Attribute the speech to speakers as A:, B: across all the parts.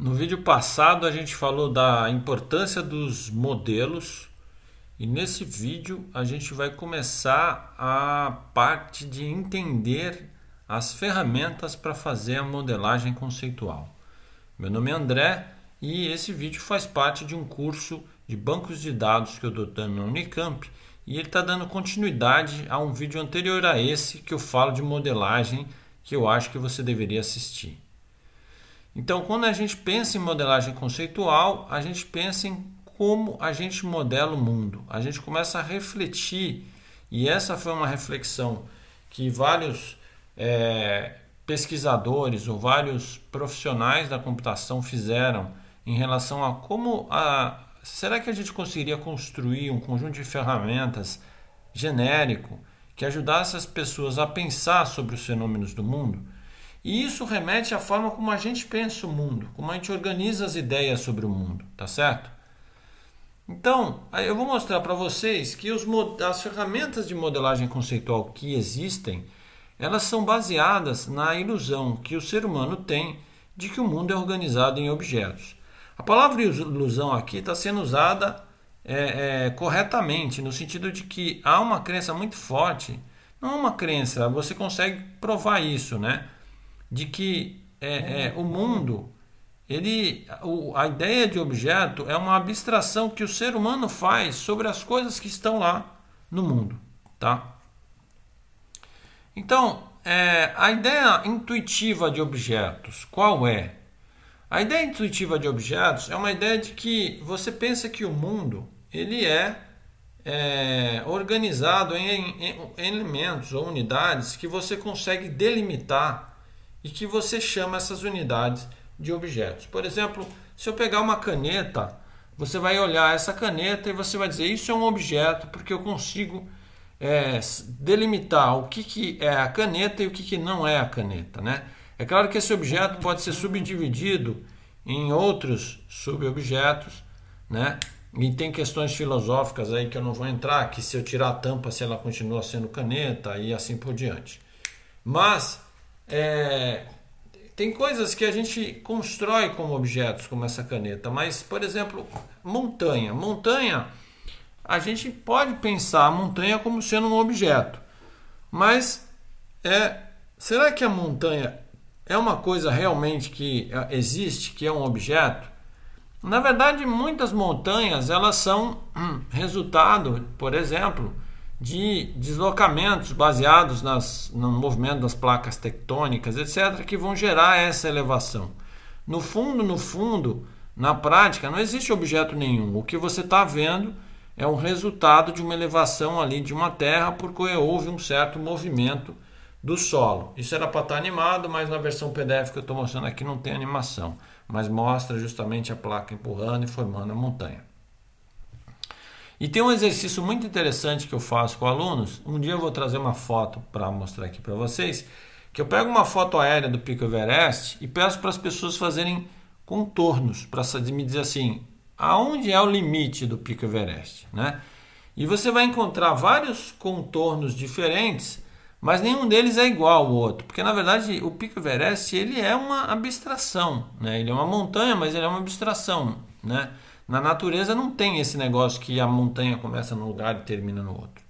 A: No vídeo passado a gente falou da importância dos modelos e nesse vídeo a gente vai começar a parte de entender as ferramentas para fazer a modelagem conceitual. Meu nome é André e esse vídeo faz parte de um curso de bancos de dados que eu estou dando na Unicamp e ele está dando continuidade a um vídeo anterior a esse que eu falo de modelagem que eu acho que você deveria assistir. Então, quando a gente pensa em modelagem conceitual, a gente pensa em como a gente modela o mundo. A gente começa a refletir, e essa foi uma reflexão que vários é, pesquisadores ou vários profissionais da computação fizeram em relação a como a. Será que a gente conseguiria construir um conjunto de ferramentas genérico que ajudasse as pessoas a pensar sobre os fenômenos do mundo? E isso remete à forma como a gente pensa o mundo, como a gente organiza as ideias sobre o mundo, tá certo? Então, eu vou mostrar para vocês que os, as ferramentas de modelagem conceitual que existem, elas são baseadas na ilusão que o ser humano tem de que o mundo é organizado em objetos. A palavra ilusão aqui está sendo usada é, é, corretamente, no sentido de que há uma crença muito forte. Não é uma crença, você consegue provar isso, né? de que é, é, o mundo, ele, o, a ideia de objeto é uma abstração que o ser humano faz sobre as coisas que estão lá no mundo, tá? Então, é, a ideia intuitiva de objetos, qual é? A ideia intuitiva de objetos é uma ideia de que você pensa que o mundo ele é, é organizado em, em, em elementos ou unidades que você consegue delimitar e que você chama essas unidades de objetos. Por exemplo, se eu pegar uma caneta, você vai olhar essa caneta e você vai dizer isso é um objeto porque eu consigo é, delimitar o que, que é a caneta e o que, que não é a caneta, né? É claro que esse objeto pode ser subdividido em outros subobjetos, né? E tem questões filosóficas aí que eu não vou entrar, que se eu tirar a tampa, se ela continua sendo caneta e assim por diante. Mas é, tem coisas que a gente constrói como objetos, como essa caneta, mas, por exemplo, montanha. Montanha, a gente pode pensar a montanha como sendo um objeto, mas é, será que a montanha é uma coisa realmente que é, existe, que é um objeto? Na verdade, muitas montanhas elas são hum, resultado, por exemplo, de deslocamentos baseados nas, no movimento das placas tectônicas, etc., que vão gerar essa elevação. No fundo, no fundo, na prática, não existe objeto nenhum. O que você está vendo é um resultado de uma elevação ali de uma terra, porque houve um certo movimento do solo. Isso era para estar tá animado, mas na versão PDF que eu estou mostrando aqui não tem animação, mas mostra justamente a placa empurrando e formando a montanha. E tem um exercício muito interessante que eu faço com alunos. Um dia eu vou trazer uma foto para mostrar aqui para vocês. Que eu pego uma foto aérea do Pico Everest e peço para as pessoas fazerem contornos para me dizer assim, aonde é o limite do Pico Everest, né? E você vai encontrar vários contornos diferentes, mas nenhum deles é igual ao outro, porque na verdade o Pico Everest ele é uma abstração, né? Ele é uma montanha, mas ele é uma abstração, né? Na natureza não tem esse negócio que a montanha começa num lugar e termina no outro.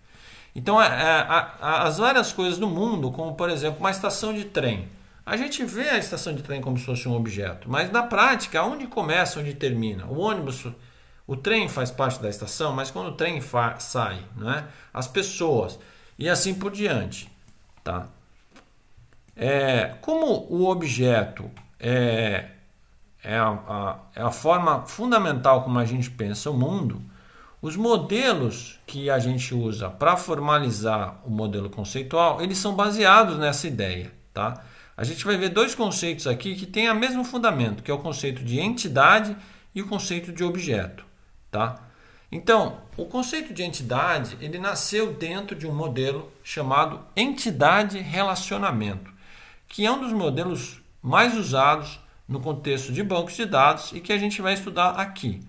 A: Então, a, é, é, a, a, as várias coisas do mundo, como por exemplo uma estação de trem, a gente vê a estação de trem como se fosse um objeto, mas na prática, onde começa, onde termina? O ônibus, o trem faz parte da estação, mas quando o trem sai, né? as pessoas e assim por diante. Tá? É, como o objeto é, é a, a, é a forma fundamental como a gente pensa o mundo, os modelos que a gente usa para formalizar o modelo conceitual, eles são baseados nessa ideia, tá? A gente vai ver dois conceitos aqui que têm o mesmo fundamento, que é o conceito de entidade e o conceito de objeto, tá? Então, o conceito de entidade, ele nasceu dentro de um modelo chamado entidade relacionamento, que é um dos modelos mais usados no contexto de bancos de dados e que a gente vai estudar aqui.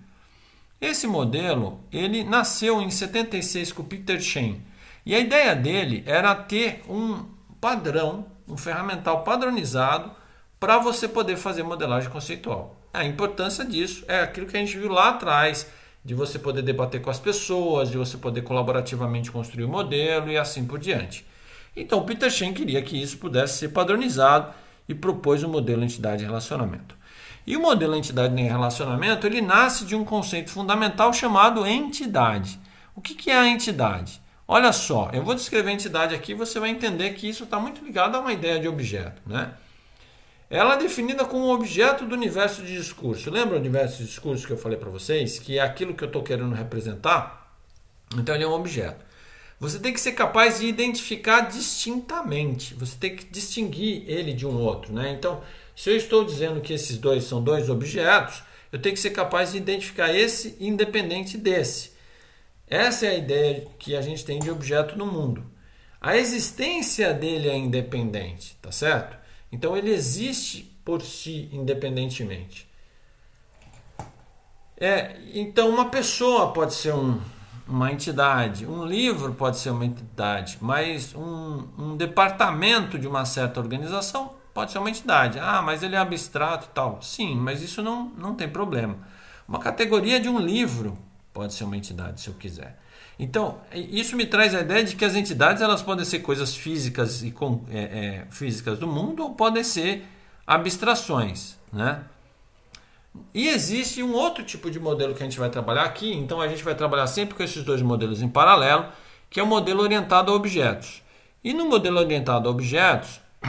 A: Esse modelo, ele nasceu em 76 com o Peter Chen. E a ideia dele era ter um padrão, um ferramental padronizado para você poder fazer modelagem conceitual. A importância disso é aquilo que a gente viu lá atrás, de você poder debater com as pessoas, de você poder colaborativamente construir o modelo e assim por diante. Então, Peter Chen queria que isso pudesse ser padronizado e propôs o modelo entidade relacionamento. E o modelo entidade em relacionamento, ele nasce de um conceito fundamental chamado entidade. O que, que é a entidade? Olha só, eu vou descrever a entidade aqui, você vai entender que isso está muito ligado a uma ideia de objeto, né? Ela é definida como um objeto do universo de discurso. Lembra o universo de discurso que eu falei para vocês? Que é aquilo que eu estou querendo representar? Então ele é um objeto. Você tem que ser capaz de identificar distintamente. Você tem que distinguir ele de um outro, né? Então, se eu estou dizendo que esses dois são dois objetos, eu tenho que ser capaz de identificar esse independente desse. Essa é a ideia que a gente tem de objeto no mundo. A existência dele é independente, tá certo? Então ele existe por si independentemente. É, então uma pessoa pode ser um uma entidade. Um livro pode ser uma entidade, mas um, um departamento de uma certa organização pode ser uma entidade. Ah, mas ele é abstrato tal. Sim, mas isso não, não tem problema. Uma categoria de um livro pode ser uma entidade, se eu quiser. Então, isso me traz a ideia de que as entidades elas podem ser coisas físicas e com, é, é, físicas do mundo ou podem ser abstrações, né? E existe um outro tipo de modelo que a gente vai trabalhar aqui, então a gente vai trabalhar sempre com esses dois modelos em paralelo, que é o modelo orientado a objetos. E no modelo orientado a objetos,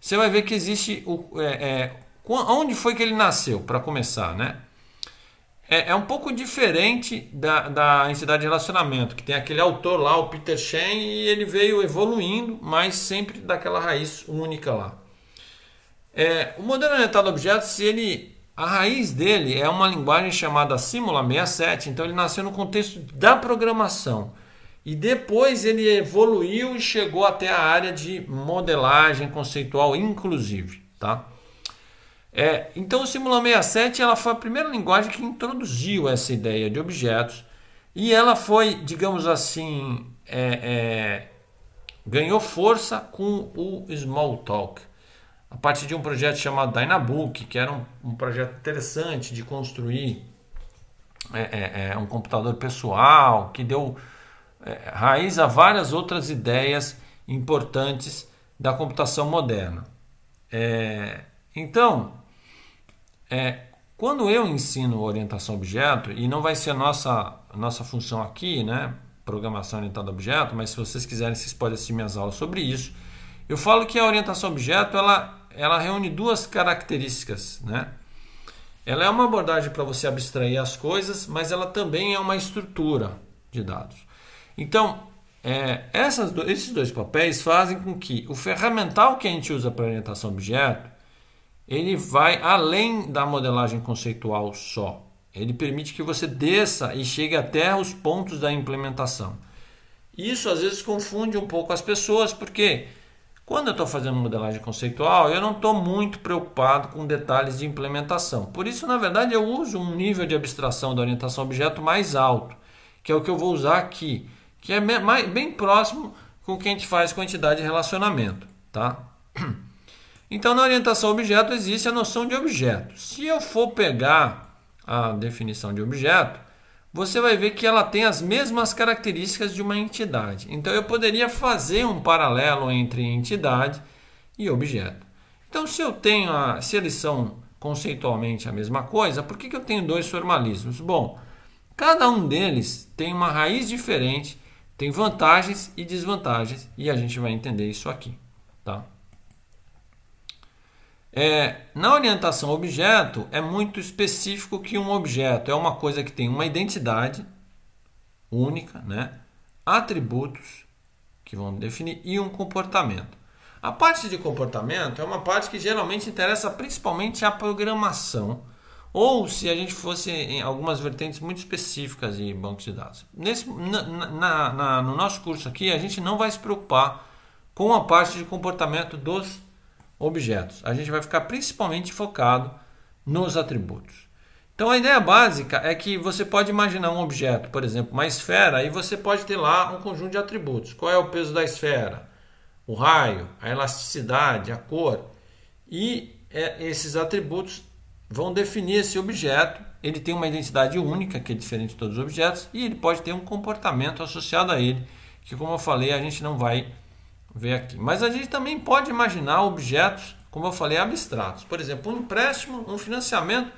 A: você vai ver que existe o, é, é, onde foi que ele nasceu, para começar, né? É, é, um pouco diferente da, da entidade de relacionamento, que tem aquele autor lá, o Peter Shen, e ele veio evoluindo, mas sempre daquela raiz única lá. É, o modelo orientado a objetos, ele a raiz dele é uma linguagem chamada Simula 67, então ele nasceu no contexto da programação. E depois ele evoluiu e chegou até a área de modelagem conceitual, inclusive, tá? É, então o Simula 67 ela foi a primeira linguagem que introduziu essa ideia de objetos e ela foi, digamos assim, é, é, ganhou força com o Smalltalk a partir de um projeto chamado Dynabook, que era um, um projeto interessante de construir é, é, é um computador pessoal, que deu é, raiz a várias outras ideias importantes da computação moderna. É, então, quando eu ensino orientação a objeto, e não vai ser nossa, nossa função aqui, né? Programação orientada a objeto, mas se vocês quiserem, vocês podem assistir minhas aulas sobre isso. Eu falo que a orientação a objeto ela ela reúne duas características, né? Ela é uma abordagem para você abstrair as coisas, mas ela também é uma estrutura de dados. Então, é, essas, esses dois papéis fazem com que o ferramental que a gente usa para orientação objeto ele vai além da modelagem conceitual só. Ele permite que você desça e chegue até os pontos da implementação. Isso às vezes confunde um pouco as pessoas, porque quê? Quando eu estou fazendo modelagem conceitual, eu não estou muito preocupado com detalhes de implementação. Por isso, na verdade, eu uso um nível de abstração da orientação objeto mais alto, que é o que eu vou usar aqui, que é bem próximo com o que a gente faz com a entidade de relacionamento. Tá? Então, na orientação objeto existe a noção de objeto. Se eu for pegar a definição de objeto, você vai ver que ela tem as mesmas características de uma entidade. Então eu poderia fazer um paralelo entre entidade e objeto. Então se eu tenho a, se eles são conceitualmente a mesma coisa, por que, que eu tenho dois formalismos? Bom, cada um deles tem uma raiz diferente, tem vantagens e desvantagens e a gente vai entender isso aqui, tá? É, na orientação objeto, é muito específico que um objeto é uma coisa que tem uma identidade única, né? atributos que vão definir e um comportamento. A parte de comportamento é uma parte que geralmente interessa principalmente a programação, ou se a gente fosse em algumas vertentes muito específicas de bancos de dados. Nesse, na, na, na, no nosso curso aqui, a gente não vai se preocupar com a parte de comportamento dos objetos. A gente vai ficar principalmente focado nos atributos. Então a ideia básica é que você pode imaginar um objeto, por exemplo, uma esfera, e você pode ter lá um conjunto de atributos. Qual é o peso da esfera? O raio, a elasticidade, a cor. E é, esses atributos vão definir esse objeto. Ele tem uma identidade única, que é diferente de todos os objetos, e ele pode ter um comportamento associado a ele, que, como eu falei, a gente não vai ver aqui. Mas a gente também pode imaginar objetos, como eu falei, abstratos. Por exemplo, um empréstimo, um financiamento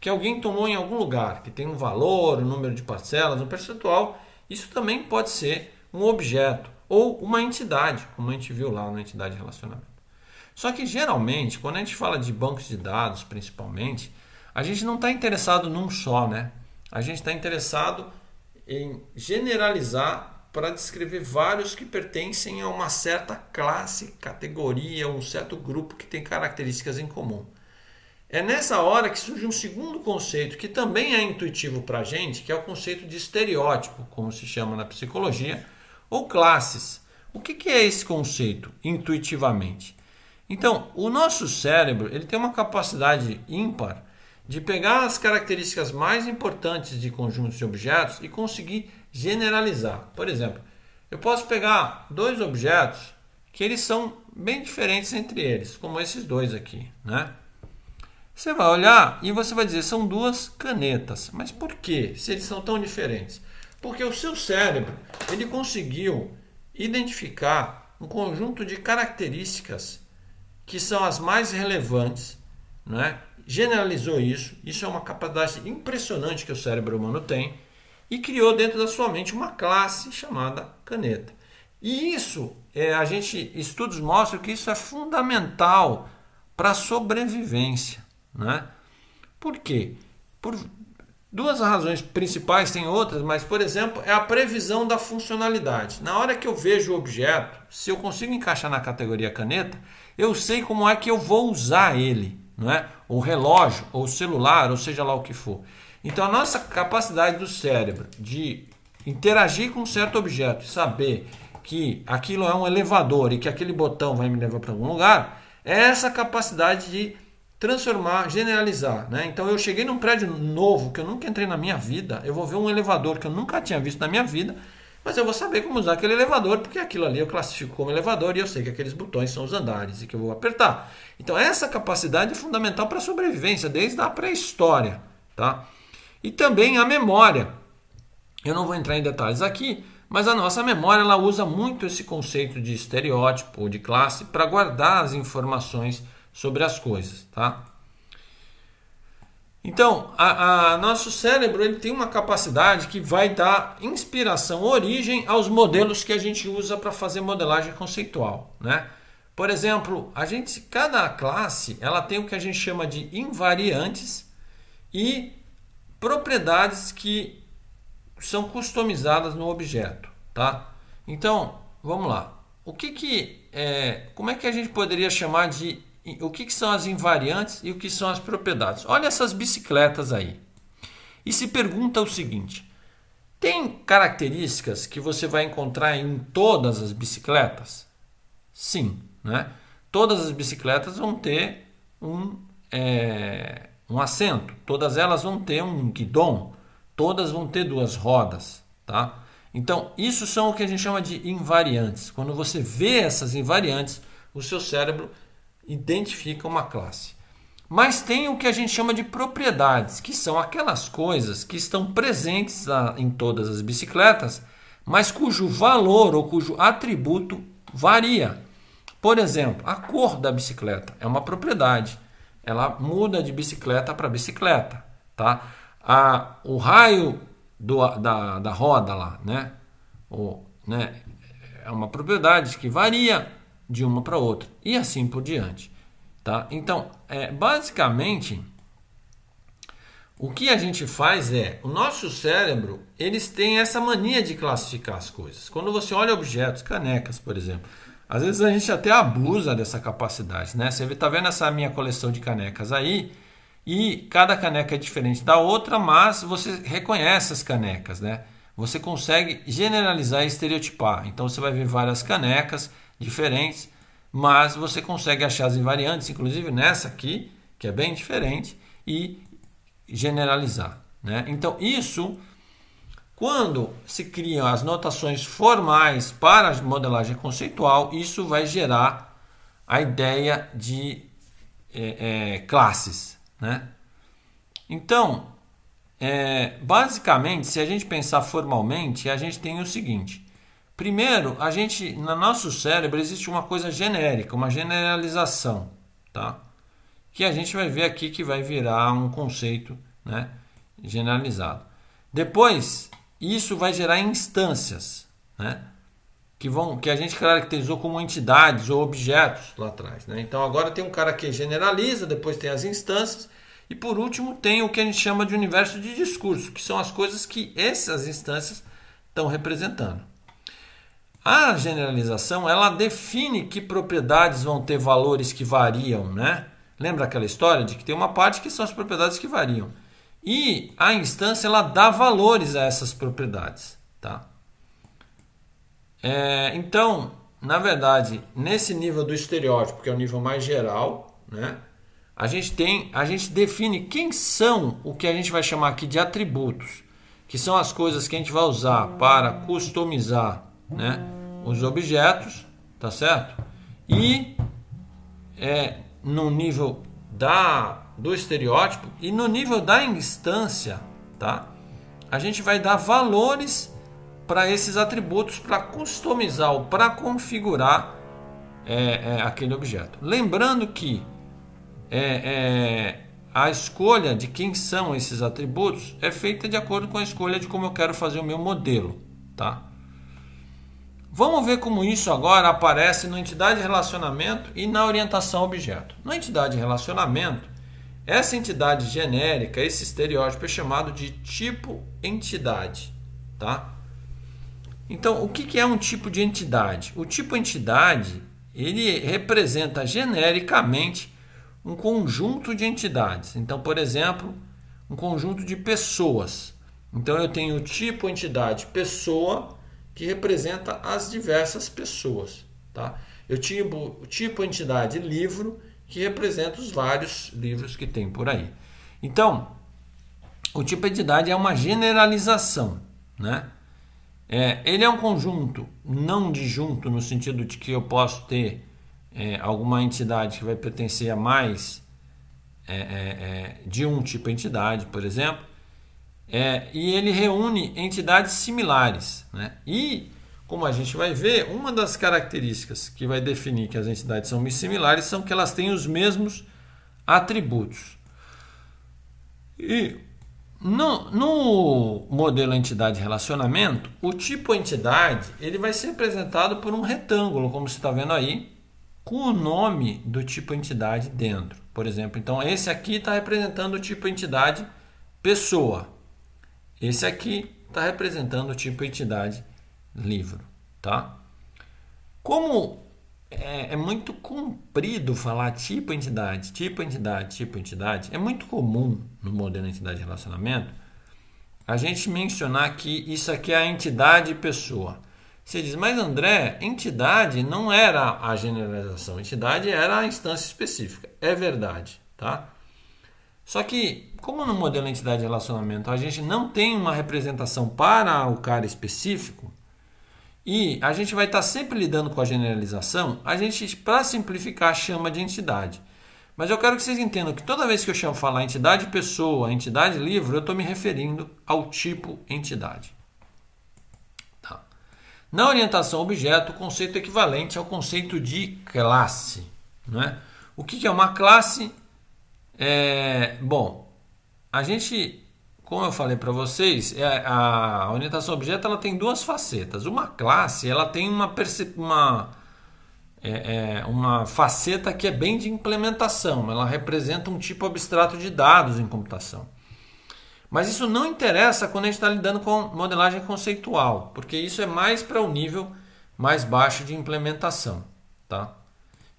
A: que alguém tomou em algum lugar, que tem um valor, um número de parcelas, um percentual. Isso também pode ser um objeto ou uma entidade, como a gente viu lá na entidade de relacionamento. Só que geralmente, quando a gente fala de bancos de dados, principalmente, a gente não está interessado num só, né? A gente está interessado em generalizar para descrever vários que pertencem a uma certa classe, categoria, um certo grupo que tem características em comum. É nessa hora que surge um segundo conceito que também é intuitivo para a gente, que é o conceito de estereótipo, como se chama na psicologia, ou classes. O que, que é esse conceito, intuitivamente? Então, o nosso cérebro ele tem uma capacidade ímpar de pegar as características mais importantes de conjuntos de objetos e conseguir generalizar. Por exemplo, eu posso pegar dois objetos que eles são bem diferentes entre eles, como esses dois aqui, né? Você vai olhar e você vai dizer, são duas canetas. Mas por que, se eles são tão diferentes? Porque o seu cérebro, ele conseguiu identificar um conjunto de características que são as mais relevantes, né? generalizou isso, isso é uma capacidade impressionante que o cérebro humano tem, e criou dentro da sua mente uma classe chamada caneta. E isso, é, a gente estudos mostram que isso é fundamental para a sobrevivência, né? Por quê? Por duas razões principais, tem outras, mas por exemplo, é a previsão da funcionalidade. Na hora que eu vejo o objeto, se eu consigo encaixar na categoria caneta, eu sei como é que eu vou usar ele não é? ou relógio, ou celular, ou seja lá o que for. Então a nossa capacidade do cérebro de interagir com um certo objeto e saber que aquilo é um elevador e que aquele botão vai me levar para algum lugar, é essa capacidade de transformar, generalizar. Né? Então eu cheguei num prédio novo que eu nunca entrei na minha vida, eu vou ver um elevador que eu nunca tinha visto na minha vida mas eu vou saber como usar aquele elevador, porque aquilo ali eu classifico como elevador e eu sei que aqueles botões são os andares e que eu vou apertar. Então essa capacidade é fundamental para a sobrevivência desde a pré-história, tá? E também a memória. Eu não vou entrar em detalhes aqui, mas a nossa memória ela usa muito esse conceito de estereótipo ou de classe para guardar as informações sobre as coisas, tá? Então, a, a, nosso cérebro ele tem uma capacidade que vai dar inspiração, origem aos modelos que a gente usa para fazer modelagem conceitual, né? Por exemplo, a gente, cada classe, ela tem o que a gente chama de invariantes e propriedades que são customizadas no objeto, tá? Então, vamos lá. O que que é, como é que a gente poderia chamar de o que, que são as invariantes e o que são as propriedades. Olha essas bicicletas aí. E se pergunta o seguinte: tem características que você vai encontrar em todas as bicicletas? Sim, né? Todas as bicicletas vão ter um, é, um assento, todas elas vão ter um guidon, todas vão ter duas rodas, tá? Então, isso são o que a gente chama de invariantes. Quando você vê essas invariantes, o seu cérebro identifica uma classe. Mas tem o que a gente chama de propriedades, que são aquelas coisas que estão presentes em todas as bicicletas, mas cujo valor ou cujo atributo varia. Por exemplo, a cor da bicicleta é uma propriedade. Ela muda de bicicleta para bicicleta, tá? A, o raio do, da, da roda lá, né? O, né? É uma propriedade que varia de uma para outra e assim por diante, tá? Então, é, basicamente, o que a gente faz é, o nosso cérebro, eles têm essa mania de classificar as coisas. Quando você olha objetos, canecas, por exemplo, às vezes a gente até abusa dessa capacidade, né? Você está vendo essa minha coleção de canecas aí, e cada caneca é diferente da outra, mas você reconhece as canecas, né? Você consegue generalizar e estereotipar. Então você vai ver várias canecas, diferentes, mas você consegue achar as invariantes, inclusive nessa aqui, que é bem diferente, e generalizar. Né? Então, isso, quando se criam as notações formais para a modelagem conceitual, isso vai gerar a ideia de é, é, classes. Né? Então, é, basicamente, se a gente pensar formalmente, a gente tem o seguinte: Primeiro, a gente, no nosso cérebro existe uma coisa genérica, uma generalização, tá? Que a gente vai ver aqui que vai virar um conceito, né, generalizado. Depois, isso vai gerar instâncias, né? Que, vão, que a gente caracterizou como entidades ou objetos lá atrás. Né? Então agora tem um cara que generaliza, depois tem as instâncias, e por último tem o que a gente chama de universo de discurso, que são as coisas que essas instâncias estão representando. A generalização ela define que propriedades vão ter valores que variam, né? Lembra aquela história de que tem uma parte que são as propriedades que variam. E a instância ela dá valores a essas propriedades, tá? É, então, na verdade, nesse nível do estereótipo, que é o nível mais geral, né? A gente tem, a gente define quem são o que a gente vai chamar aqui de atributos, que são as coisas que a gente vai usar para customizar né, os objetos, tá certo? E é, no nível da do estereótipo e no nível da instância, tá? A gente vai dar valores para esses atributos para customizar ou para configurar é, é, aquele objeto. Lembrando que é, é, a escolha de quem são esses atributos é feita de acordo com a escolha de como eu quero fazer o meu modelo, tá? Vamos ver como isso agora aparece no entidade relacionamento e na orientação objeto. Na entidade relacionamento, essa entidade genérica, esse estereótipo é chamado de tipo entidade, tá? Então, o que é um tipo de entidade? O tipo entidade ele representa genericamente um conjunto de entidades. Então, por exemplo, um conjunto de pessoas. Então, eu tenho o tipo entidade pessoa que representa as diversas pessoas. Tá? Eu tipo, tipo entidade livro, que representa os vários livros que tem por aí. Então, o tipo entidade é uma generalização. Né? É, ele é um conjunto não disjunto, no sentido de que eu posso ter é, alguma entidade que vai pertencer a mais é, é, é de um tipo de entidade, por exemplo, é, e ele reúne entidades similares. Né? E, como a gente vai ver, uma das características que vai definir que as entidades são similares são que elas têm os mesmos atributos. E no, no modelo entidade relacionamento, o tipo entidade ele vai ser representado por um retângulo, como você está vendo aí, com o nome do tipo entidade dentro. Por exemplo, então esse aqui está representando o tipo entidade pessoa. Esse aqui está representando o tipo entidade livro, tá? Como é, é, muito comprido falar tipo entidade, tipo entidade, tipo entidade, é muito comum no modelo de entidade de relacionamento a gente mencionar que isso aqui é a entidade pessoa. Você diz, mas André, entidade não era a generalização, entidade era a instância específica. É verdade, tá? Só que, como no modelo de entidade de relacionamento a gente não tem uma representação para o cara específico, e a gente vai estar tá sempre lidando com a generalização, a gente, para simplificar, chama de entidade. Mas eu quero que vocês entendam que toda vez que eu chamo falar entidade pessoa, entidade livro, eu estou me referindo ao tipo entidade. Tá. Na orientação objeto, o conceito é equivalente ao conceito de classe. Né? O que é uma classe? É, bom, a gente, como eu falei para vocês, é, a orientação objeto ela tem duas facetas. Uma classe ela tem uma, uma, é, é, uma faceta que é bem de implementação, ela representa um tipo abstrato de dados em computação. Mas isso não interessa quando a gente está lidando com modelagem conceitual, porque isso é mais para o um nível mais baixo de implementação. Tá?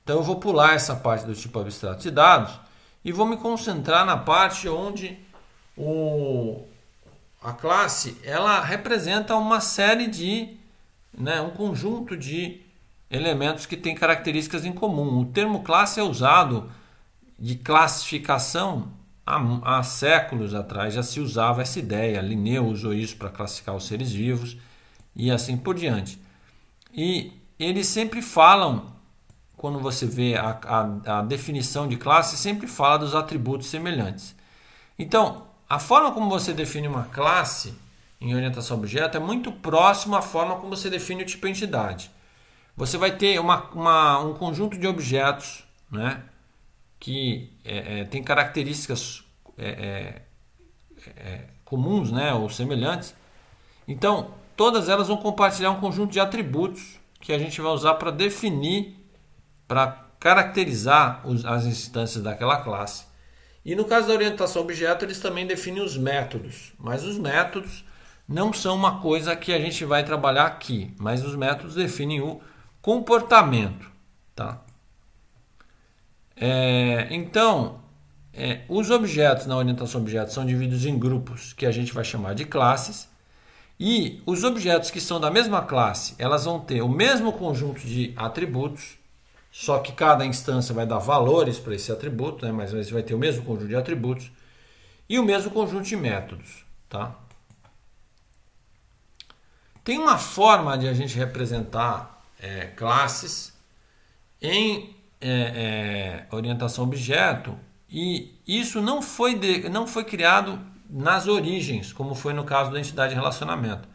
A: Então eu vou pular essa parte do tipo abstrato de dados e vou me concentrar na parte onde o, a classe ela representa uma série de, né, um conjunto de elementos que têm características em comum. O termo classe é usado de classificação há, há séculos atrás, já se usava essa ideia. Linneu usou isso para classificar os seres vivos e assim por diante. E eles sempre falam quando você vê a, a, a definição de classe, sempre fala dos atributos semelhantes. Então, a forma como você define uma classe em orientação a objeto é muito próxima à forma como você define o tipo de entidade. Você vai ter uma, uma, um conjunto de objetos né, que é, é, tem características é, é, é comuns né, ou semelhantes. Então, todas elas vão compartilhar um conjunto de atributos que a gente vai usar para definir para caracterizar os, as instâncias daquela classe. E no caso da orientação objeto, eles também definem os métodos, mas os métodos não são uma coisa que a gente vai trabalhar aqui, mas os métodos definem o comportamento. Tá? É, então, é, os objetos na orientação objeto são divididos em grupos, que a gente vai chamar de classes, e os objetos que são da mesma classe, elas vão ter o mesmo conjunto de atributos, só que cada instância vai dar valores para esse atributo, né? mas vai ter o mesmo conjunto de atributos e o mesmo conjunto de métodos. Tá? Tem uma forma de a gente representar é, classes em é, é, orientação objeto e isso não foi, de, não foi criado nas origens, como foi no caso da entidade de relacionamento.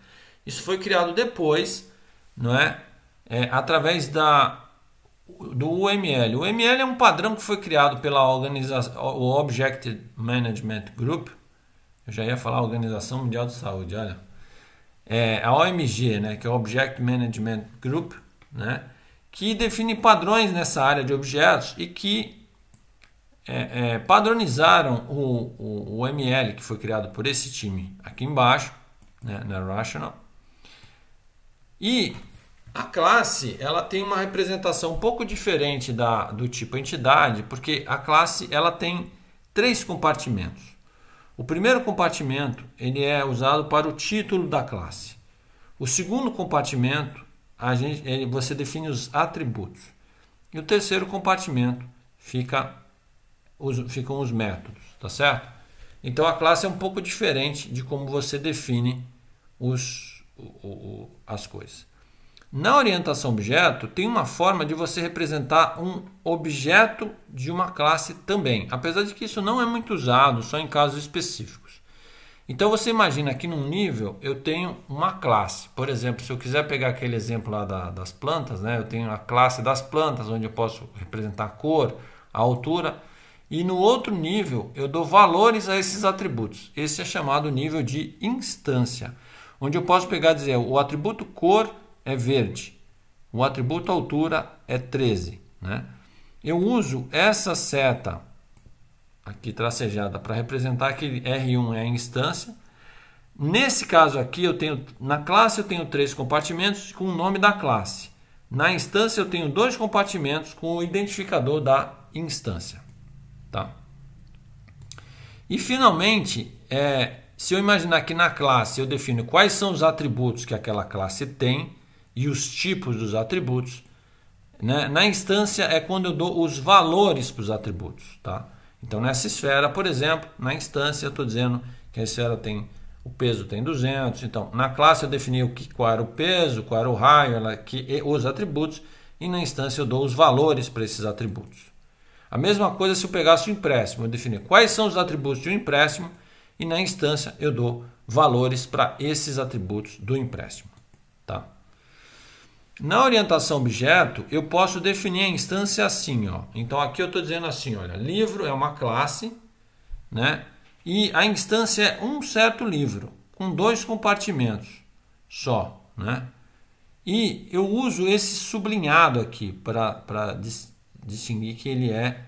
A: Isso foi criado depois, não é? é através da do UML. O UML é um padrão que foi criado pela organização, o Object Management Group. Eu já ia falar Organização Mundial de Saúde, olha. É a OMG, né, que é o Object Management Group, né, que define padrões nessa área de objetos e que é, é, padronizaram o, o, o ML que foi criado por esse time aqui embaixo, né, na Rational. E a classe ela tem uma representação um pouco diferente da, do tipo entidade, porque a classe ela tem três compartimentos. O primeiro compartimento ele é usado para o título da classe. O segundo compartimento a gente, ele, você define os atributos. E o terceiro compartimento fica os, ficam os métodos, tá certo? Então a classe é um pouco diferente de como você define os, o, o, as coisas. Na orientação objeto, tem uma forma de você representar um objeto de uma classe também, apesar de que isso não é muito usado, só em casos específicos. Então você imagina que num nível eu tenho uma classe. Por exemplo, se eu quiser pegar aquele exemplo lá da, das plantas, né? eu tenho a classe das plantas, onde eu posso representar a cor, a altura, e no outro nível eu dou valores a esses atributos. Esse é chamado nível de instância, onde eu posso pegar e dizer o atributo cor é verde. O atributo altura é 13. Né? Eu uso essa seta aqui tracejada para representar que R1 é a instância. Nesse caso aqui, eu tenho na classe eu tenho três compartimentos com o nome da classe. Na instância eu tenho dois compartimentos com o identificador da instância, tá? E finalmente, é, se eu imaginar que na classe eu defino quais são os atributos que aquela classe tem, e os tipos dos atributos. Né? Na instância é quando eu dou os valores para os atributos. Tá? Então, nessa esfera, por exemplo, na instância eu estou dizendo que a esfera tem o peso tem 200. Então, na classe eu defini o que, qual era o peso, qual era o raio, ela, que, os atributos. E na instância eu dou os valores para esses atributos. A mesma coisa se eu pegasse o empréstimo. Eu defini quais são os atributos de um empréstimo e na instância eu dou valores para esses atributos do empréstimo. Tá? Na orientação objeto, eu posso definir a instância assim. Ó. Então, aqui eu estou dizendo assim, olha, livro é uma classe, né? E a instância é um certo livro, com dois compartimentos só, né? E eu uso esse sublinhado aqui para dis, distinguir que ele é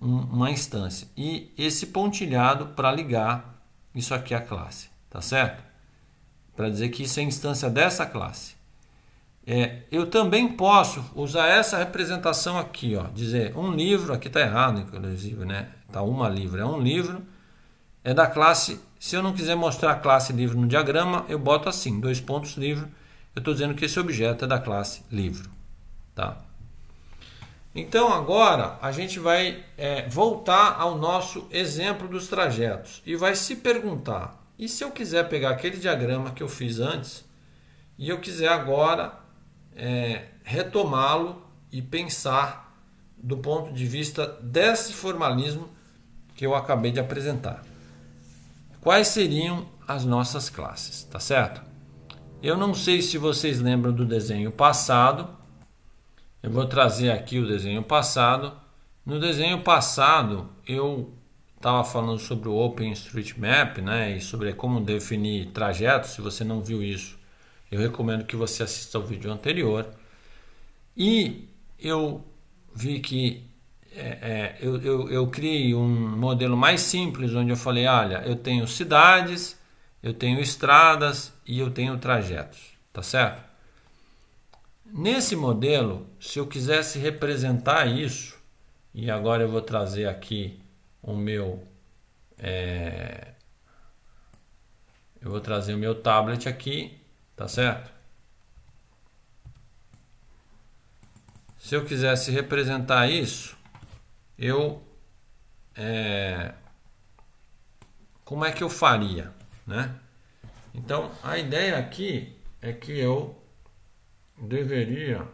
A: um, uma instância. E esse pontilhado para ligar isso aqui à classe, tá certo? Para dizer que isso é instância dessa classe. É, eu também posso usar essa representação aqui, ó, dizer um livro, aqui está errado inclusive, né? Tá uma livro, é um livro, é da classe, se eu não quiser mostrar a classe livro no diagrama, eu boto assim, dois pontos livro, eu estou dizendo que esse objeto é da classe livro, tá? Então agora a gente vai é, voltar ao nosso exemplo dos trajetos e vai se perguntar, e se eu quiser pegar aquele diagrama que eu fiz antes, e eu quiser agora é, retomá-lo e pensar do ponto de vista desse formalismo que eu acabei de apresentar. Quais seriam as nossas classes, tá certo? Eu não sei se vocês lembram do desenho passado. Eu vou trazer aqui o desenho passado. No desenho passado, eu estava falando sobre o OpenStreetMap, né, e sobre como definir trajetos. Se você não viu isso, eu recomendo que você assista ao vídeo anterior. E eu vi que é, é, eu, eu, eu criei um modelo mais simples, onde eu falei: olha, eu tenho cidades, eu tenho estradas e eu tenho trajetos, tá certo? Nesse modelo, se eu quisesse representar isso, e agora eu vou trazer aqui o meu. É, eu vou trazer o meu tablet aqui Tá certo? Se eu quisesse representar isso, eu. É, como é que eu faria? Né? Então, a ideia aqui é que eu deveria.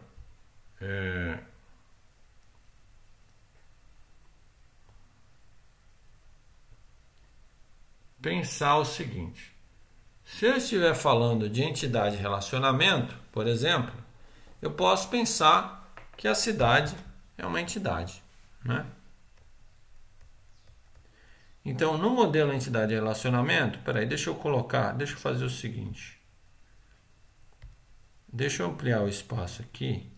A: É, pensar o seguinte: se eu estiver falando de entidade relacionamento, por exemplo, eu posso pensar que a cidade é uma entidade. Né? Então, no modelo entidade relacionamento, peraí, deixa eu colocar, deixa eu fazer o seguinte. Deixa eu ampliar o espaço aqui,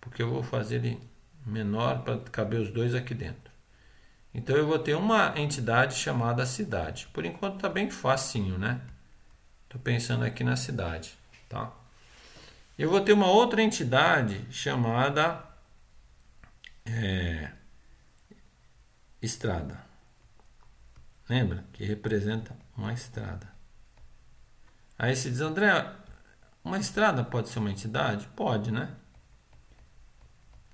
A: porque eu vou fazer ele menor para caber os dois aqui dentro. Então, eu vou ter uma entidade chamada cidade. Por enquanto, está bem facinho, né? Estou pensando aqui na cidade, tá? Eu vou ter uma outra entidade chamada é, estrada. Lembra? Que representa uma estrada. Aí se diz, André, uma estrada pode ser uma entidade? Pode, né?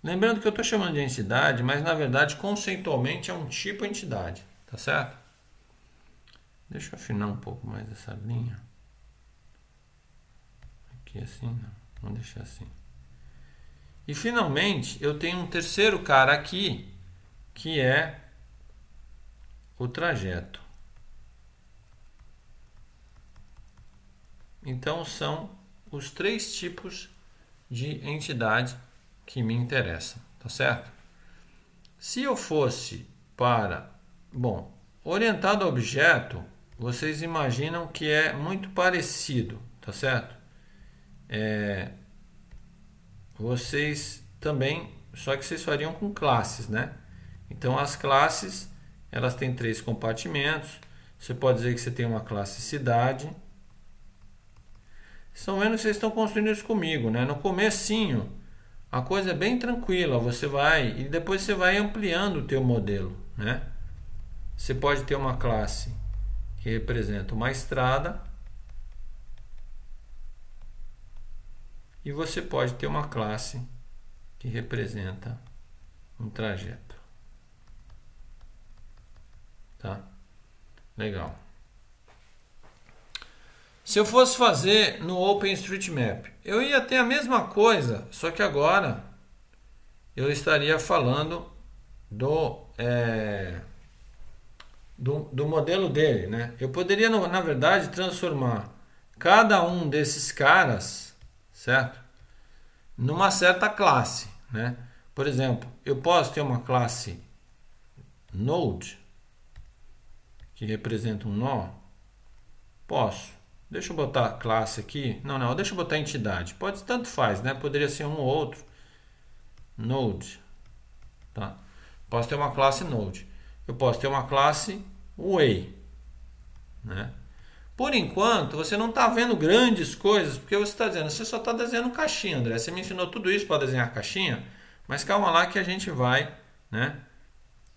A: Lembrando que eu estou chamando de entidade, mas na verdade conceitualmente é um tipo de entidade, tá certo? Deixa eu afinar um pouco mais essa linha. Aqui assim, não. Né? Vamos deixar assim. E finalmente, eu tenho um terceiro cara aqui, que é o trajeto. Então são os três tipos de entidade que me interessam, tá certo? Se eu fosse para, bom, orientado a objeto, vocês imaginam que é muito parecido, tá certo? é, vocês também, só que vocês fariam com classes, né? Então as classes, elas têm três compartimentos. Você pode dizer que você tem uma classe cidade. São vendo que vocês estão construindo isso comigo, né? No comecinho, a coisa é bem tranquila, você vai e depois você vai ampliando o teu modelo, né? Você pode ter uma classe que representa uma estrada E você pode ter uma classe que representa um trajeto. Tá? Legal. Se eu fosse fazer no OpenStreetMap, eu ia ter a mesma coisa, só que agora eu estaria falando do, é, do, do, modelo dele. Né? Eu poderia, na verdade, transformar cada um desses caras certo? Numa certa classe, né? Por exemplo, eu posso ter uma classe node que representa um nó? Posso. Deixa eu botar a classe aqui. Não, não, deixa eu botar a entidade. Pode, tanto faz, né? Poderia ser um ou outro. Node. Tá? Posso ter uma classe node. Eu posso ter uma classe way, né? Por enquanto, você não está vendo grandes coisas, porque você está dizendo, você só está desenhando caixinha, André. Você me ensinou tudo isso para desenhar caixinha, mas calma lá que a gente vai, né?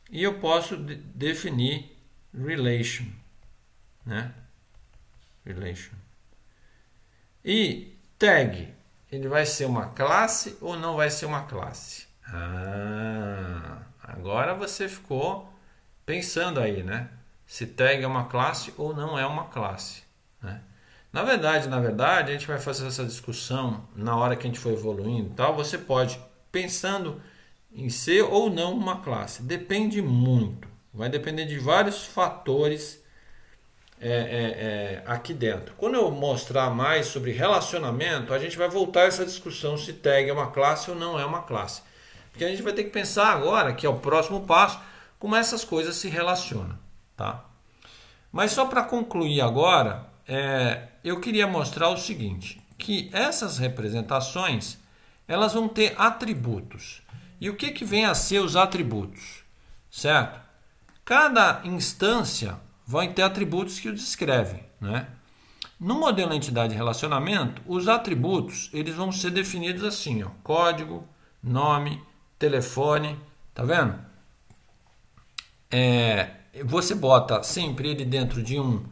A: E eu posso de definir relation, né? Relation. E tag, ele vai ser uma classe ou não vai ser uma classe? Ah, agora você ficou pensando aí, né? se tag é uma classe ou não é uma classe. Né? Na verdade, na verdade, a gente vai fazer essa discussão na hora que a gente for evoluindo, tal. Você pode pensando em ser ou não uma classe. Depende muito. Vai depender de vários fatores é, é, é, aqui dentro. Quando eu mostrar mais sobre relacionamento, a gente vai voltar a essa discussão se tag é uma classe ou não é uma classe. Porque a gente vai ter que pensar agora, que é o próximo passo, como essas coisas se relacionam tá? Mas só para concluir agora, é, eu queria mostrar o seguinte, que essas representações elas vão ter atributos. E o que, que vem a ser os atributos? Certo? Cada instância vai ter atributos que o descrevem, né? No modelo entidade relacionamento, os atributos eles vão ser definidos assim, ó, código, nome, telefone, tá vendo? É, você bota sempre ele dentro de um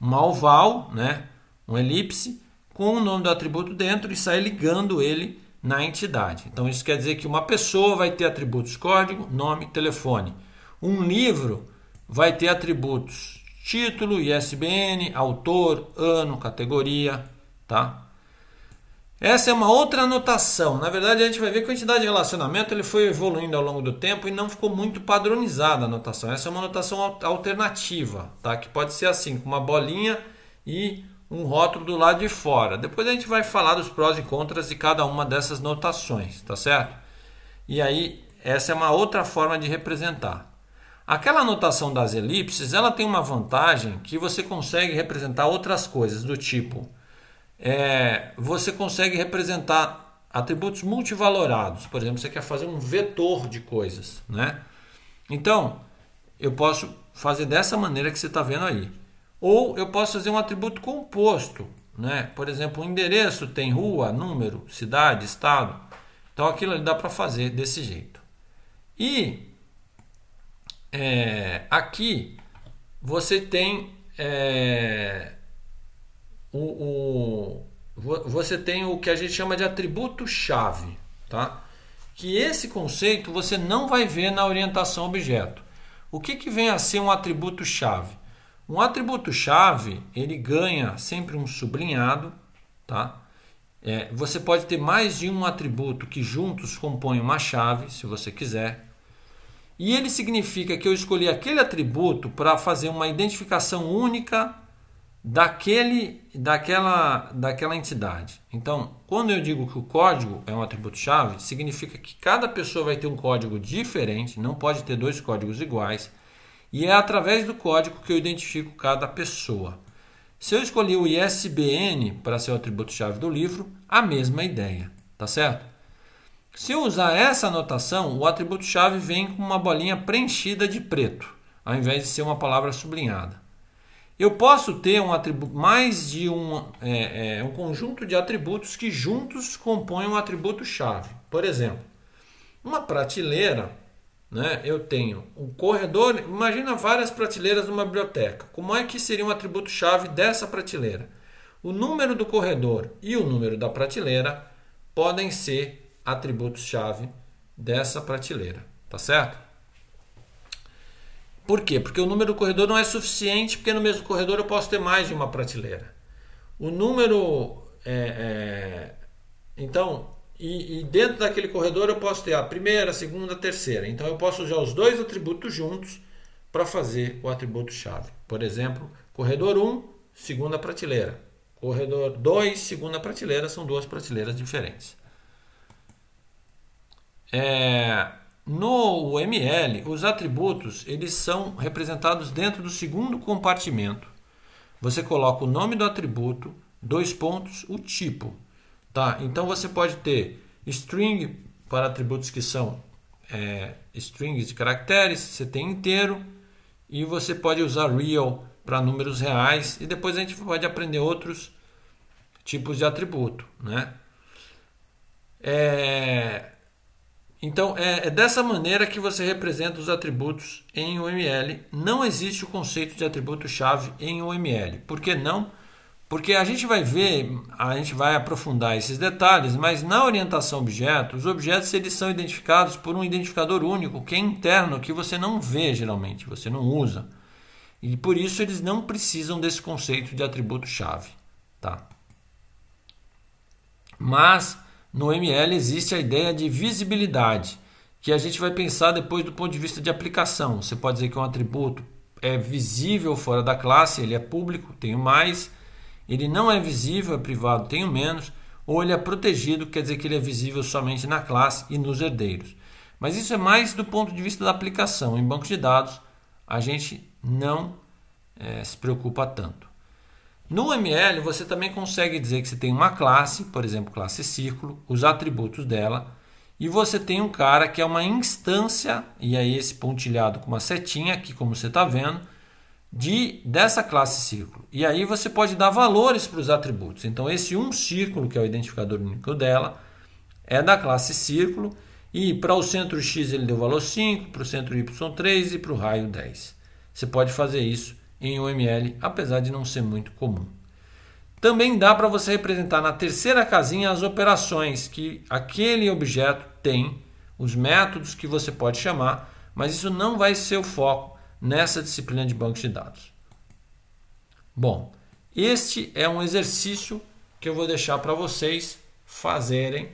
A: uma oval, né? um elipse, com o nome do atributo dentro e sai ligando ele na entidade. Então isso quer dizer que uma pessoa vai ter atributos código, nome, telefone. Um livro vai ter atributos título, ISBN, autor, ano, categoria, tá? Essa é uma outra anotação. Na verdade, a gente vai ver que a quantidade de relacionamento ele foi evoluindo ao longo do tempo e não ficou muito padronizada a anotação. Essa é uma anotação alternativa, tá? Que pode ser assim, com uma bolinha e um rótulo do lado de fora. Depois a gente vai falar dos prós e contras de cada uma dessas notações, tá certo? E aí, essa é uma outra forma de representar. Aquela anotação das elipses, ela tem uma vantagem que você consegue representar outras coisas do tipo é, você consegue representar atributos multivalorados. Por exemplo, você quer fazer um vetor de coisas, né? Então, eu posso fazer dessa maneira que você está vendo aí. Ou eu posso fazer um atributo composto, né? Por exemplo, um endereço tem rua, número, cidade, estado. Então, aquilo ali dá para fazer desse jeito. E é, aqui você tem é, o, você tem o que a gente chama de atributo-chave, tá? Que esse conceito você não vai ver na orientação objeto. O que, que vem a ser um atributo-chave? Um atributo-chave ele ganha sempre um sublinhado, tá? É, você pode ter mais de um atributo que juntos compõem uma chave, se você quiser. E ele significa que eu escolhi aquele atributo para fazer uma identificação única daquele, daquela, daquela entidade. Então, quando eu digo que o código é um atributo-chave, significa que cada pessoa vai ter um código diferente, não pode ter dois códigos iguais, e é através do código que eu identifico cada pessoa. Se eu escolhi o ISBN para ser o atributo-chave do livro, a mesma ideia, tá certo? Se eu usar essa anotação, o atributo-chave vem com uma bolinha preenchida de preto, ao invés de ser uma palavra sublinhada. Eu posso ter um atributo, mais de um, é, é, um conjunto de atributos que juntos compõem um atributo-chave. Por exemplo, uma prateleira, né, eu tenho um corredor, imagina várias prateleiras numa biblioteca. Como é que seria um atributo-chave dessa prateleira? O número do corredor e o número da prateleira podem ser atributos-chave dessa prateleira, tá certo? Por quê? Porque o número do corredor não é suficiente, porque no mesmo corredor eu posso ter mais de uma prateleira. O número. É, é, então, e, e, dentro daquele corredor eu posso ter a primeira, a segunda, a terceira. Então eu posso usar os dois atributos juntos para fazer o atributo-chave. Por exemplo, corredor 1, segunda prateleira. Corredor 2, segunda prateleira, são duas prateleiras diferentes. É, no UML, os atributos eles são representados dentro do segundo compartimento. Você coloca o nome do atributo, dois pontos, o tipo. Tá? Então você pode ter string para atributos que são é, strings de caracteres, você tem inteiro, e você pode usar real para números reais, e depois a gente pode aprender outros tipos de atributo. Né? É, então, é, é, dessa maneira que você representa os atributos em OML. Não existe o conceito de atributo-chave em OML. Por que não? Porque a gente vai ver, a gente vai aprofundar esses detalhes, mas na orientação objeto, os objetos eles são identificados por um identificador único, que é interno, que você não vê geralmente, você não usa. E por isso eles não precisam desse conceito de atributo chave, tá? Mas no ML existe a ideia de visibilidade, que a gente vai pensar depois do ponto de vista de aplicação. Você pode dizer que um atributo é visível fora da classe, ele é público, tem o mais. Ele não é visível, é privado, tem o menos. Ou ele é protegido, quer dizer que ele é visível somente na classe e nos herdeiros. Mas isso é mais do ponto de vista da aplicação. Em bancos de dados, a gente não é, se preocupa tanto. No ML, você também consegue dizer que você tem uma classe, por exemplo, classe círculo, os atributos dela, e você tem um cara que é uma instância, e aí esse pontilhado com uma setinha aqui, como você está vendo, de dessa classe círculo. E aí você pode dar valores para os atributos. Então, esse um círculo, que é o identificador único dela, é da classe círculo, e para o centro X ele deu valor 5, para o centro Y 3 e para o raio 10. Você pode fazer isso em OML, ml, apesar de não ser muito comum. Também dá para você representar na terceira casinha as operações que aquele objeto tem, os métodos que você pode chamar, mas isso não vai ser o foco nessa disciplina de bancos de dados. Bom, este é um exercício que eu vou deixar para vocês fazerem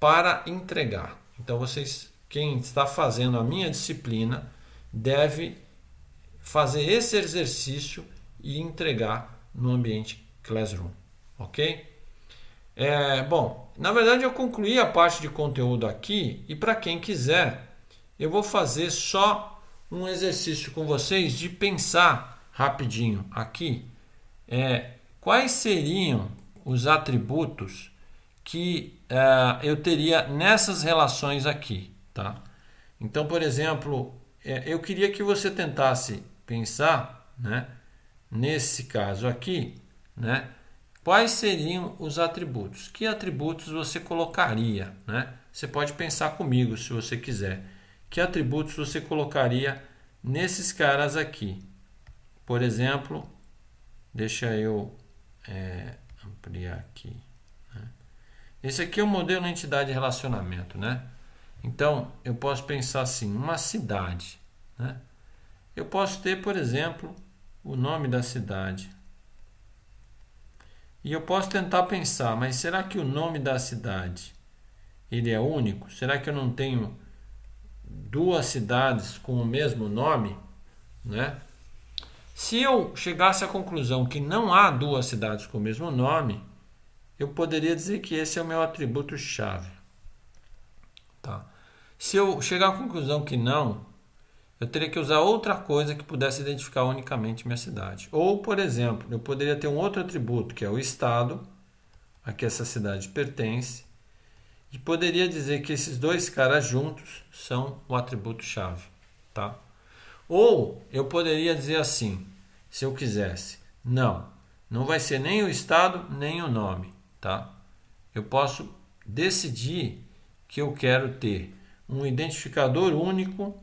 A: para entregar. Então vocês, quem está fazendo a minha disciplina, deve fazer esse exercício e entregar no ambiente Classroom, ok? É, bom, na verdade eu concluí a parte de conteúdo aqui e para quem quiser, eu vou fazer só um exercício com vocês de pensar rapidinho aqui é, quais seriam os atributos que é, eu teria nessas relações aqui, tá? Então, por exemplo, é, eu queria que você tentasse pensar, né, nesse caso aqui, né, quais seriam os atributos? Que atributos você colocaria? Né? Você pode pensar comigo se você quiser. Que atributos você colocaria nesses caras aqui? Por exemplo, deixa eu é, ampliar aqui. Né? Esse aqui é o modelo entidade relacionamento, né? Então, eu posso pensar assim, uma cidade, né? Eu posso ter, por exemplo, o nome da cidade. E eu posso tentar pensar, mas será que o nome da cidade ele é único? Será que eu não tenho duas cidades com o mesmo nome, né? Se eu chegasse à conclusão que não há duas cidades com o mesmo nome, eu poderia dizer que esse é o meu atributo chave. Tá? Se eu chegar à conclusão que não, eu teria que usar outra coisa que pudesse identificar unicamente minha cidade. Ou, por exemplo, eu poderia ter um outro atributo, que é o estado a que essa cidade pertence, e poderia dizer que esses dois caras juntos são o atributo-chave, tá? Ou eu poderia dizer assim, se eu quisesse, não, não vai ser nem o estado, nem o nome, tá? Eu posso decidir que eu quero ter um identificador único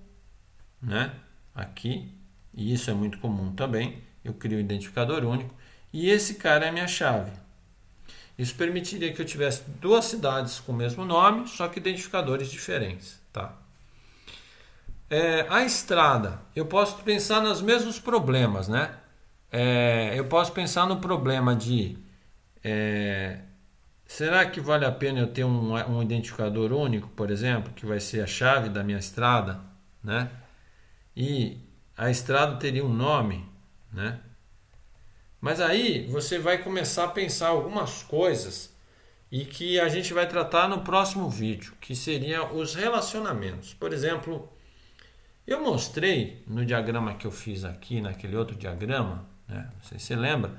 A: né? Aqui, e isso é muito comum também. Eu crio um identificador único e esse cara é a minha chave. Isso permitiria que eu tivesse duas cidades com o mesmo nome, só que identificadores diferentes, tá? É, a estrada, eu posso pensar nos mesmos problemas, né? É, eu posso pensar no problema de é, será que vale a pena eu ter um, um identificador único, por exemplo, que vai ser a chave da minha estrada, né? e a estrada teria um nome, né? Mas aí você vai começar a pensar algumas coisas e que a gente vai tratar no próximo vídeo, que seria os relacionamentos. Por exemplo, eu mostrei no diagrama que eu fiz aqui, naquele outro diagrama, né? não sei se você lembra,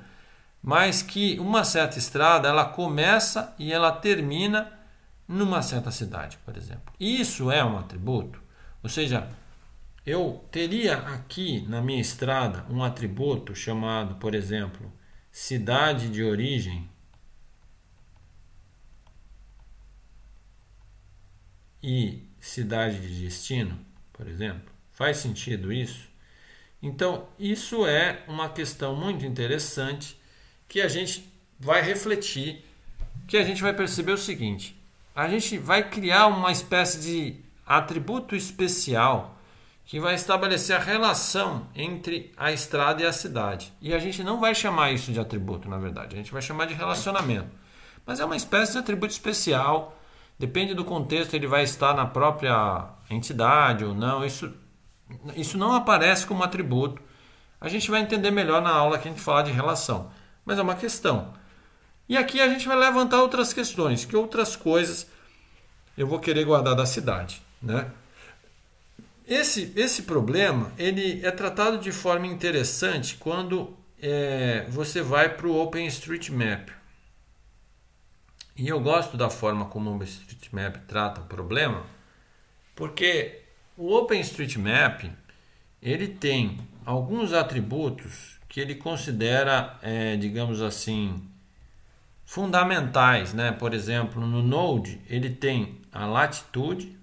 A: mas que uma certa estrada ela começa e ela termina numa certa cidade, por exemplo. Isso é um atributo, ou seja, eu teria aqui na minha estrada um atributo chamado, por exemplo, cidade de origem. E cidade de destino, por exemplo. Faz sentido isso? Então, isso é uma questão muito interessante que a gente vai refletir, que a gente vai perceber o seguinte: a gente vai criar uma espécie de atributo especial que vai estabelecer a relação entre a estrada e a cidade. E a gente não vai chamar isso de atributo, na verdade, a gente vai chamar de relacionamento. Mas é uma espécie de atributo especial, depende do contexto, ele vai estar na própria entidade ou não. Isso, isso não aparece como atributo. A gente vai entender melhor na aula que a gente falar de relação. Mas é uma questão. E aqui a gente vai levantar outras questões, que outras coisas eu vou querer guardar da cidade, né? Esse, esse problema ele é tratado de forma interessante quando é, você vai para o OpenStreetMap. E eu gosto da forma como o OpenStreetMap trata o problema, porque o OpenStreetMap ele tem alguns atributos que ele considera, é, digamos assim, fundamentais, né? Por exemplo, no Node ele tem a latitude,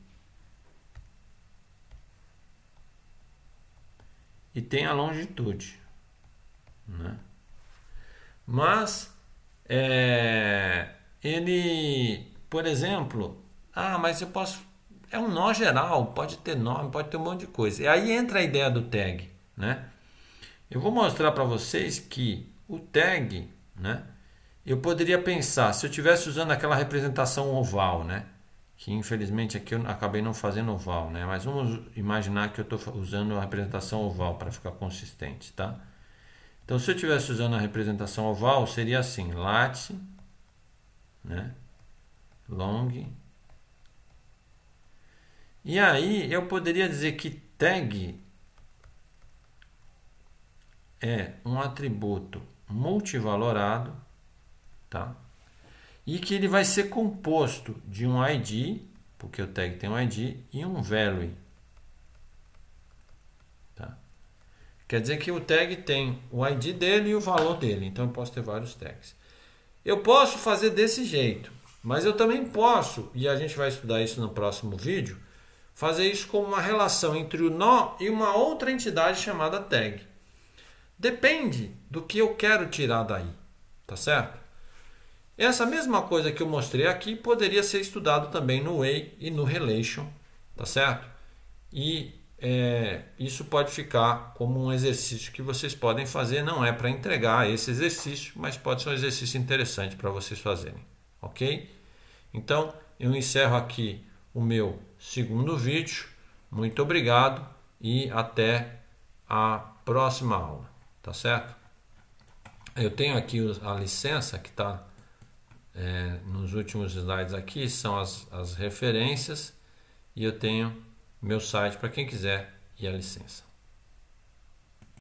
A: e tem a longitude. Né? Mas é, ele, por exemplo, ah, mas eu posso. É um nó geral, pode ter nome, pode ter um monte de coisa. E aí entra a ideia do tag. Né? Eu vou mostrar para vocês que o tag, né, eu poderia pensar, se eu estivesse usando aquela representação oval, né, que infelizmente aqui eu acabei não fazendo oval, né? Mas vamos imaginar que eu estou usando a representação oval para ficar consistente, tá? Então, se eu estivesse usando a representação oval, seria assim, lat, né? Long. E aí, eu poderia dizer que tag é um atributo multivalorado, tá? e que ele vai ser composto de um ID, porque o tag tem um ID, e um value. Tá? Quer dizer que o tag tem o ID dele e o valor dele, então eu posso ter vários tags. Eu posso fazer desse jeito, mas eu também posso, e a gente vai estudar isso no próximo vídeo, fazer isso como uma relação entre o nó e uma outra entidade chamada tag. Depende do que eu quero tirar daí, tá certo? Essa mesma coisa que eu mostrei aqui poderia ser estudado também no Way e no Relation, tá certo? E é, isso pode ficar como um exercício que vocês podem fazer, não é para entregar esse exercício, mas pode ser um exercício interessante para vocês fazerem, ok? Então, eu encerro aqui o meu segundo vídeo. Muito obrigado e até a próxima aula, tá certo? Eu tenho aqui a licença que está é, nos últimos slides aqui são as, as referências e eu tenho meu site para quem quiser e a licença.